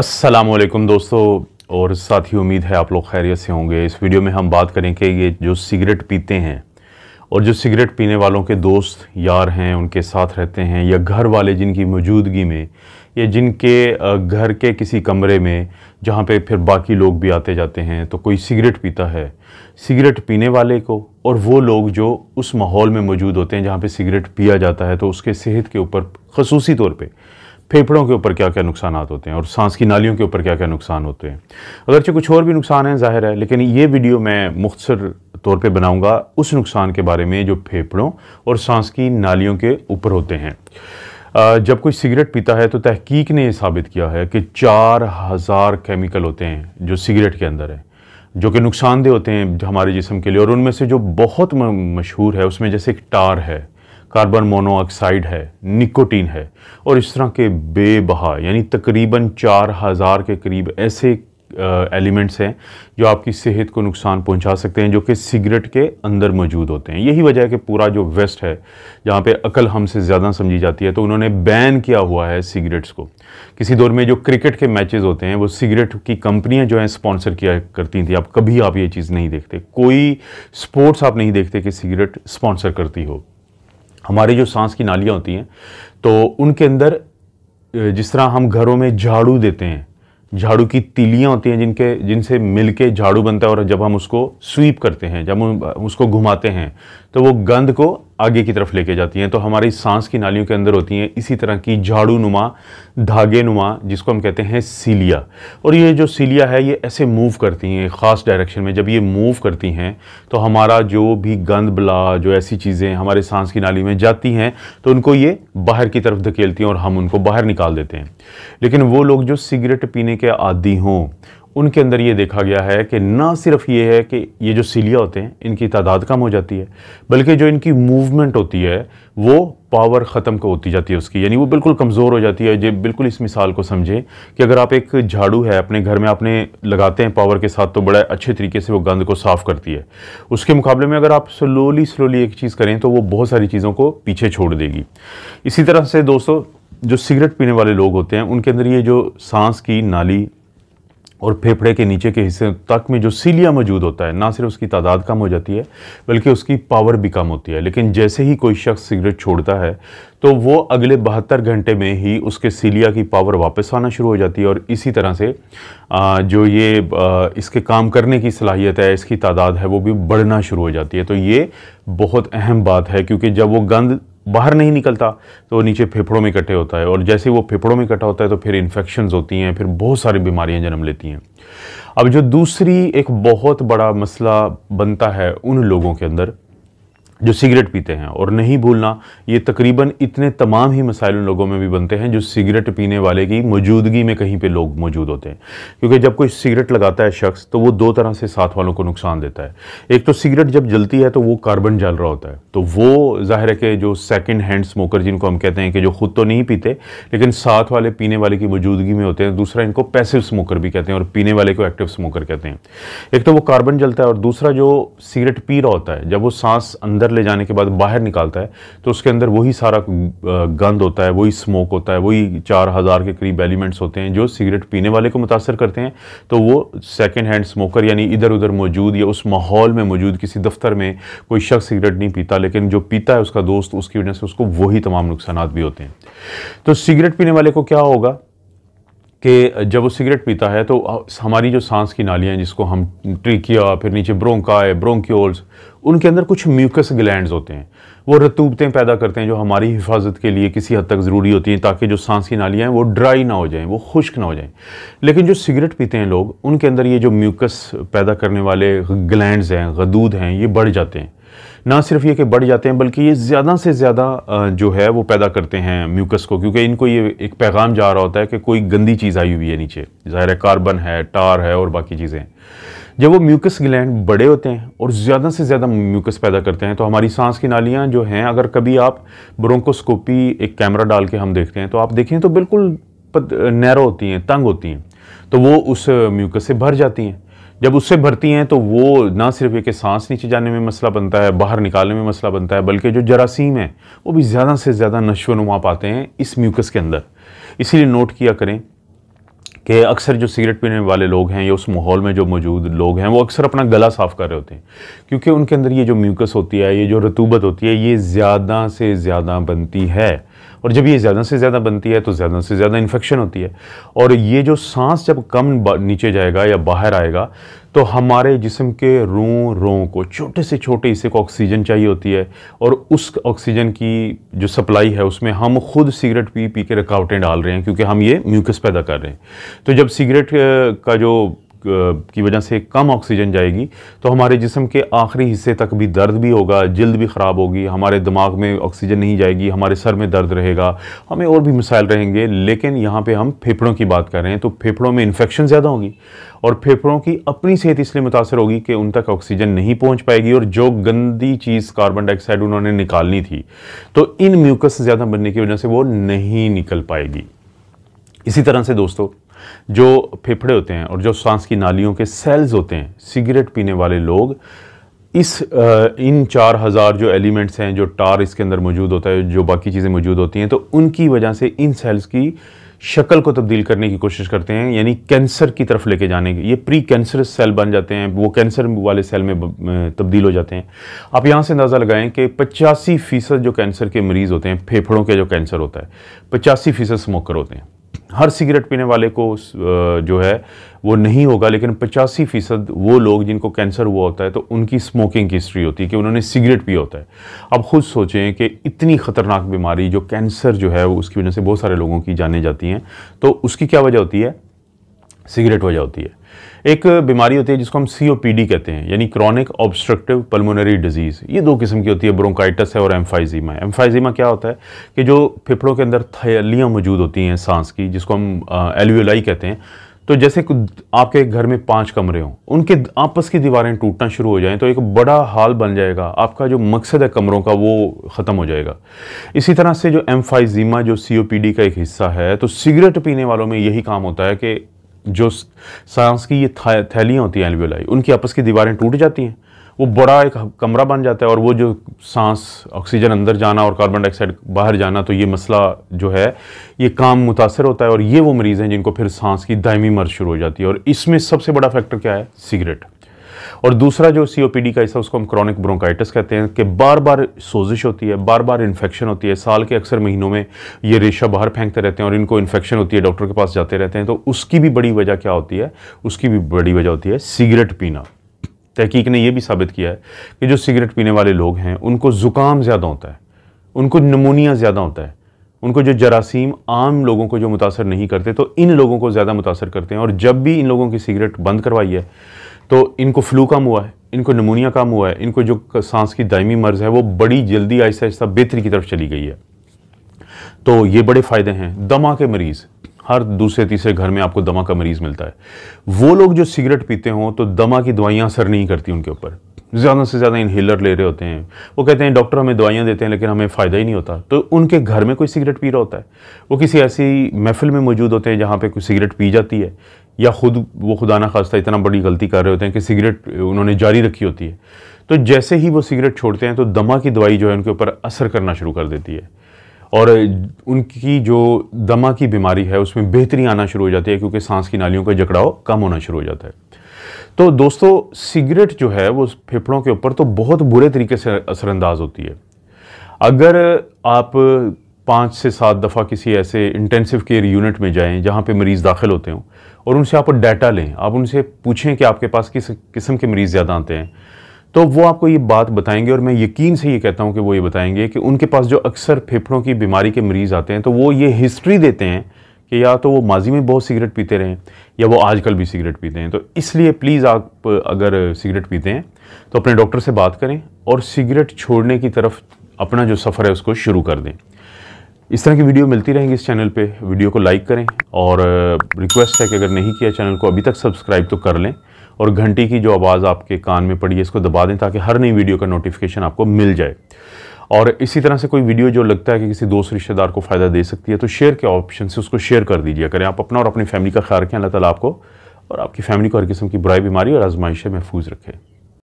असलम दोस्तों और साथ ही उम्मीद है आप लोग खैरियत से होंगे इस वीडियो में हम बात करें कि ये जो सिगरेट पीते हैं और जो सिगरेट पीने वालों के दोस्त यार हैं उनके साथ रहते हैं या घर वाले जिनकी मौजूदगी में या जिनके घर के किसी कमरे में जहाँ पे फिर बाकी लोग भी आते जाते हैं तो कोई सिगरेट पीता है सिगरेट पीने वाले को और वो लोग जो उस माहौल में मौजूद होते हैं जहाँ पे सिगरेट पिया जाता है तो उसके सेहत के ऊपर खसूसी तौर पर फेफड़ों के ऊपर क्या क्या नुकसान होते हैं और सांस की नालियों के ऊपर क्या क्या नुकसान होते हैं अगरचे कुछ और भी नुकसान हैं ज़ाहिर है लेकिन ये वीडियो मैं मुख्तर तौर पे बनाऊंगा उस नुकसान के बारे में जो फेफड़ों और सांस की नालियों के ऊपर होते हैं जब कोई सिगरेट पीता है तो तहकीक ने यह साबित किया है कि चार हज़ार केमिकल होते हैं जो सिगरेट के अंदर है जो कि नुकसानदेह होते हैं हमारे जिसम के लिए और उनमें से जो बहुत मशहूर है उसमें जैसे एक टार है कार्बन मोनोऑक्साइड है निकोटीन है और इस तरह के बेबहा यानी तकरीबन चार हज़ार के करीब ऐसे एलिमेंट्स हैं जो आपकी सेहत को नुकसान पहुंचा सकते हैं जो कि सिगरेट के अंदर मौजूद होते हैं यही वजह है कि पूरा जो वेस्ट है जहाँ पे अकल हमसे ज़्यादा समझी जाती है तो उन्होंने बैन किया हुआ है सिगरेट्स को किसी दौर में जो क्रिकेट के मैचेस होते हैं वो सिगरेट की कंपनियाँ जो हैं स्पॉन्सर किया करती थी आप कभी आप ये चीज़ नहीं देखते कोई स्पोर्ट्स आप नहीं देखते कि सिगरेट स्पॉन्सर करती हो हमारे जो सांस की नालियाँ होती हैं तो उनके अंदर जिस तरह हम घरों में झाड़ू देते हैं झाड़ू की तीलियाँ होती हैं जिनके जिनसे मिल के झाड़ू बनता है और जब हम उसको स्वीप करते हैं जब हम उसको घुमाते हैं तो वो गंद को आगे की तरफ लेके जाती हैं तो हमारी सांस की नालियों के अंदर होती हैं इसी तरह की झाड़ू नुमा धागे नुमा जिसको हम कहते हैं सीलिया और ये जो सीलिया है ये ऐसे मूव करती हैं ख़ास डायरेक्शन में जब ये मूव करती हैं तो हमारा जो भी गंद बला जो ऐसी चीज़ें हमारे सांस की नाली में जाती हैं तो उनको ये बाहर की तरफ धकेलती हैं और हम उनको बाहर निकाल देते हैं लेकिन वो लोग जो सिगरेट पीने के आदि हों उनके अंदर ये देखा गया है कि ना सिर्फ ये है कि ये जो सीलिया होते हैं इनकी तादाद कम हो जाती है बल्कि जो इनकी मूवमेंट होती है वो पावर ख़त्म होती जाती है उसकी यानी वो बिल्कुल कमज़ोर हो जाती है जब बिल्कुल इस मिसाल को समझें कि अगर आप एक झाड़ू है अपने घर में आपने लगाते हैं पावर के साथ तो बड़ा अच्छे तरीके से वो गंद को साफ़ करती है उसके मुकाबले में अगर आप स्लोली स्लोली एक चीज़ करें तो वो बहुत सारी चीज़ों को पीछे छोड़ देगी इसी तरह से दोस्तों जो सिगरेट पीने वाले लोग होते हैं उनके अंदर ये जो सांस की नाली और फेफड़े के नीचे के हिस्से तक में जो सीलिया मौजूद होता है ना सिर्फ उसकी तादाद कम हो जाती है बल्कि उसकी पावर भी कम होती है लेकिन जैसे ही कोई शख्स सिगरेट छोड़ता है तो वो अगले बहत्तर घंटे में ही उसके सीलिया की पावर वापस आना शुरू हो जाती है और इसी तरह से जो ये इसके काम करने की सलाहियत है इसकी तादाद है वो भी बढ़ना शुरू हो जाती है तो ये बहुत अहम बात है क्योंकि जब वो गंद बाहर नहीं निकलता तो वो नीचे फेफड़ों में इकट्ठे होता है और जैसे वो फेफड़ों में इकट्ठा होता है तो फिर इन्फेक्शंस होती हैं फिर बहुत सारी बीमारियां जन्म लेती हैं अब जो दूसरी एक बहुत बड़ा मसला बनता है उन लोगों के अंदर जो सिगरेट पीते हैं और नहीं भूलना ये तकरीबन इतने तमाम ही मसाइल उन लोगों में भी बनते हैं जो सिगरेट पीने वाले की मौजूदगी में कहीं पे लोग मौजूद होते हैं क्योंकि जब कोई सिगरेट लगाता है शख्स तो वो दो तरह से साथ वालों को नुकसान देता है एक तो सिगरेट जब जलती है तो वो कार्बन जल रहा होता है तो वो ज़ाहिर है कि जो सेकेंड हैंड स्मोकर जिनको हम कहते हैं कि जो खुद तो नहीं पीते लेकिन साथ वाले पीने वाले की मौजूदगी में होते हैं दूसरा इनको पैसिव स्मोकर भी कहते हैं और पीने वाले को एक्टिव स्मोकर कहते हैं एक तो वो कार्बन जलता है और दूसरा जो सिगरेट पी रहा होता है जब वो सांस अंदर अंदर ले जाने के बाद बाहर निकालता है तो उसके अंदर वही सारा गंद होता है वही स्मोक होता है वही चार हज़ार के करीब एलिमेंट्स होते हैं जो सिगरेट पीने वाले को मुतासर करते हैं तो वो सेकेंड हैंड स्मोकर यानी इधर उधर मौजूद या उस माहौल में मौजूद किसी दफ्तर में कोई शख्स सिगरेट नहीं पीता लेकिन जो पीता है उसका दोस्त उसकी वजह से उसको वही तमाम नुकसान भी होते हैं तो सिगरेट पीने वाले को क्या होगा कि जब वो सिगरेट पीता है तो हमारी जो सांस की नालियाँ जिसको हम ट्रिकिया फिर नीचे ब्रोंकाए ब्रोंक्योल्स उनके अंदर कुछ म्यूकस ग्लैंड होते हैं वो रतूबतें पैदा करते हैं जो हमारी हिफाजत के लिए किसी हद तक ज़रूरी होती हैं ताकि जो सांस की नालियाँ हैं वो ड्राई ना हो जाएं वो खुश्क ना हो जाएं लेकिन जो सिगरेट पीते हैं लोग उनके अंदर ये जो म्यूकस पैदा करने वाले ग्लैंड हैं गदूद हैं ये बढ़ जाते हैं ना सिर्फ ये कि बढ़ जाते हैं बल्कि ये ज़्यादा से ज़्यादा जो है वो पैदा करते हैं म्यूकस को क्योंकि इनको ये एक पैगाम जा रहा होता है कि कोई गंदी चीज़ आई हुई है नीचे ज़ाहिर है कार्बन है टार है और बाकी चीज़ें जब वो म्यूकस ग्लैंड बड़े होते हैं और ज़्यादा से ज़्यादा म्यूकस पैदा करते हैं तो हमारी सांस की नालियाँ जो हैं अगर कभी आप ब्रोंकोस्कोपी एक कैमरा डाल के हम देखते हैं तो आप देखें तो बिल्कुल नैरो होती हैं तंग होती हैं तो वो उस म्यूकस से भर जाती हैं जब उससे भरती हैं तो वो ना सिर्फ एक सांस नीचे जाने में मसला बनता है बाहर निकालने में मसला बनता है बल्कि जो जरासीम है वो भी ज़्यादा से ज़्यादा नशो नुमा पाते हैं इस म्यूकस के अंदर इसीलिए नोट किया करें कि अक्सर जो सिगरेट पीने वाले लोग हैं या उस माहौल में जो मौजूद लोग हैं वो अक्सर अपना गला साफ़ कर रहे होते हैं क्योंकि उनके अंदर ये जो म्यूकस होती है ये जो रतूबत होती है ये ज़्यादा से ज़्यादा बनती है और जब ये ज़्यादा से ज़्यादा बनती है तो ज़्यादा से ज़्यादा इन्फेक्शन होती है और ये जो सांस जब कम नीचे जाएगा या बाहर आएगा तो हमारे जिसम के रों रों को छोटे से छोटे हिस्से को ऑक्सीजन चाहिए होती है और उस ऑक्सीजन की जो सप्लाई है उसमें हम खुद सिगरेट पी पी के रुकावटें डाल रहे हैं क्योंकि हम ये म्यूकस पैदा कर रहे हैं तो जब सिगरेट का जो की वजह से कम ऑक्सीजन जाएगी तो हमारे जिसम के आखिरी हिस्से तक भी दर्द भी होगा जल्द भी ख़राब होगी हमारे दिमाग में ऑक्सीजन नहीं जाएगी हमारे सर में दर्द रहेगा हमें और भी मिसाइल रहेंगे लेकिन यहाँ पर हम फेफड़ों की बात कर रहे हैं तो फेफड़ों में इन्फेक्शन ज़्यादा होगी और फेफड़ों की अपनी सेहत इसलिए मुतासर होगी कि उन तक ऑक्सीजन नहीं पहुँच पाएगी और जो गंदी चीज़ कार्बन डाइऑक्साइड उन्होंने निकालनी थी तो इन म्यूकस ज़्यादा बनने की वजह से वो नहीं निकल पाएगी इसी तरह से दोस्तों जो फेफड़े होते हैं और जो सांस की नालियों के सेल्स होते हैं सिगरेट पीने वाले लोग इस इन चार हज़ार जो एलिमेंट्स हैं जो टार इसके अंदर मौजूद होता है जो बाकी चीज़ें मौजूद होती हैं तो उनकी वजह से इन सेल्स की शक्ल को तब्दील करने की कोशिश करते हैं यानी कैंसर की तरफ लेके जाने की ये प्री कैंसर सेल बन जाते हैं वो कैंसर वाले सेल में तब्दील हो जाते हैं आप यहाँ से अंदाज़ा लगाएं कि पचासी फ़ीसद जो कैंसर के मरीज़ होते हैं फेफड़ों के जो कैंसर होता है पचासी फ़ीसद स्मोकर होते हैं हर सिगरेट पीने वाले को जो है वो नहीं होगा लेकिन पचासी फ़ीसद वो लोग जिनको कैंसर हुआ होता है तो उनकी स्मोकिंग की हिस्ट्री होती है कि उन्होंने सिगरेट पिया होता है अब खुद सोचें कि इतनी ख़तरनाक बीमारी जो कैंसर जो है उसकी वजह से बहुत सारे लोगों की जाने जाती हैं तो उसकी क्या वजह होती है सिगरेट वजह होती है एक बीमारी होती है जिसको हम सी कहते हैं यानी क्रॉनिक ऑब्स्ट्रक्टिव पल्मोनरी डिजीज़ ये दो किस्म की होती है ब्रोंकाइटस है और एम्फाइजीमा एम्फाइजीमा क्या होता है कि जो फेफड़ों के अंदर थैलियाँ मौजूद होती हैं सांस की जिसको हम एल्वियोलाई कहते हैं तो जैसे आपके घर में पांच कमरे हों उनके आपस की दीवारें टूटना शुरू हो जाएं तो एक बड़ा हाल बन जाएगा आपका जो मकसद है कमरों का वो ख़त्म हो जाएगा इसी तरह से जो एम्फाइजीमा जो सीओपीडी का एक हिस्सा है तो सिगरेट पीने वालों में यही काम होता है कि जो सांस की ये थैलियाँ होती हैं एलवियोलाई उनकी आपस की दीवारें टूट जाती हैं वो बड़ा एक कमरा बन जाता है और वो जो सांस ऑक्सीजन अंदर जाना और कार्बन डाइऑक्साइड बाहर जाना तो ये मसला जो है ये काम मुतासर होता है और ये वो मरीज़ हैं जिनको फिर सांस की दायमी मर्ज शुरू हो जाती है और इसमें सबसे बड़ा फैक्टर क्या है सिगरेट और दूसरा जो सीओपीडी का हिस्सा उसको हम क्रॉनिक ब्रोंकाइटिस कहते हैं कि बार बार सोजिश होती है बार बार इन्फेक्शन होती है साल के अक्सर महीनों में ये रेशा बाहर फेंकते रहते हैं और इनको इन्फेक्शन होती है डॉक्टर के पास जाते रहते हैं तो उसकी भी बड़ी वजह क्या होती है उसकी भी बड़ी वजह होती है सिगरेट पीना तहकीक ने यह भी साबित किया है कि जो सिगरेट पीने वाले लोग हैं उनको ज़ुकाम ज़्यादा होता है उनको नमोनिया ज़्यादा होता है उनको जो जरासीम आम लोगों को जो मुतासर नहीं करते तो इन लोगों को ज़्यादा मुतासर करते हैं और जब भी इन लोगों की सिगरेट बंद करवाई है तो इनको फ्लू कम हुआ है इनको नमूनिया कम हुआ है इनको जो सांस की दायमी मर्ज़ है वो बड़ी जल्दी आहिस्ता आहिस्ता बेहतरी की तरफ चली गई है तो ये बड़े फ़ायदे हैं दमा के मरीज़ हर दूसरे तीसरे घर में आपको दमा का मरीज़ मिलता है वो लोग जो सिगरेट पीते हों तो दमा की दवाइयाँ असर नहीं करती उनके ऊपर ज़्यादा से ज़्यादा इनहेलर ले रहे होते हैं वो कहते हैं डॉक्टर हमें दवाइयाँ देते हैं लेकिन हमें फ़ायदा ही नहीं होता तो उनके घर में कोई सिगरेट पी रहा होता है वो किसी ऐसी महफिल में मौजूद होते हैं जहाँ पर कोई सिगरेट पी जाती है या ख़ुद वो खुदा ना खास्ता इतना बड़ी गलती कर रहे होते हैं कि सिगरेट उन्होंने जारी रखी होती है तो जैसे ही वो सिगरेट छोड़ते हैं तो दमा की दवाई जो है उनके ऊपर असर करना शुरू कर देती है और उनकी जो दमा की बीमारी है उसमें बेहतरी आना शुरू हो जाती है क्योंकि सांस की नालियों का जकड़ाव कम होना शुरू हो जाता है तो दोस्तों सिगरेट जो है वो फेफड़ों के ऊपर तो बहुत बुरे तरीके से असरअंदाज होती है अगर आप पाँच से सात दफ़ा किसी ऐसे इंटेंसिव केयर यूनिट में जाएं जहाँ पे मरीज़ दाखिल होते हों और उनसे आप डाटा लें आप उनसे पूछें कि आपके पास किस किस्म के मरीज़ ज़्यादा आते हैं तो वो आपको ये बात बताएंगे और मैं यकीन से ये कहता हूँ कि वो ये बताएंगे कि उनके पास जो अक्सर फेफड़ों की बीमारी के मरीज़ आते हैं तो वो ये हिस्ट्री देते हैं कि या तो वो माजी में बहुत सिगरेट पीते रहें या वो आजकल भी सिगरेट पीते हैं तो इसलिए प्लीज़ आप अगर सिगरेट पीते हैं तो अपने डॉक्टर से बात करें और सिगरेट छोड़ने की तरफ अपना जो सफ़र है उसको शुरू कर दें इस तरह की वीडियो मिलती रहेंगी इस चैनल पे वीडियो को लाइक करें और रिक्वेस्ट है कि अगर नहीं किया चैनल को अभी तक सब्सक्राइब तो कर लें और घंटी की जो आवाज़ आपके कान में पड़ी है इसको दबा दें ताकि हर नई वीडियो का नोटिफिकेशन आपको मिल जाए और इसी तरह से कोई वीडियो जो लगता है कि किसी दोस्त रिश्तेदार को फ़ायदा दे सकती है तो शेयर के ऑप्शन से उसको शेयर कर दीजिए करें आप अपना और अपनी फैमिली का ख्याल रखें अल्लाह ताला आपको और आपकी फैमिली को हर किस्म की बुराई बीमारी और आजमाइशें महफूज रखें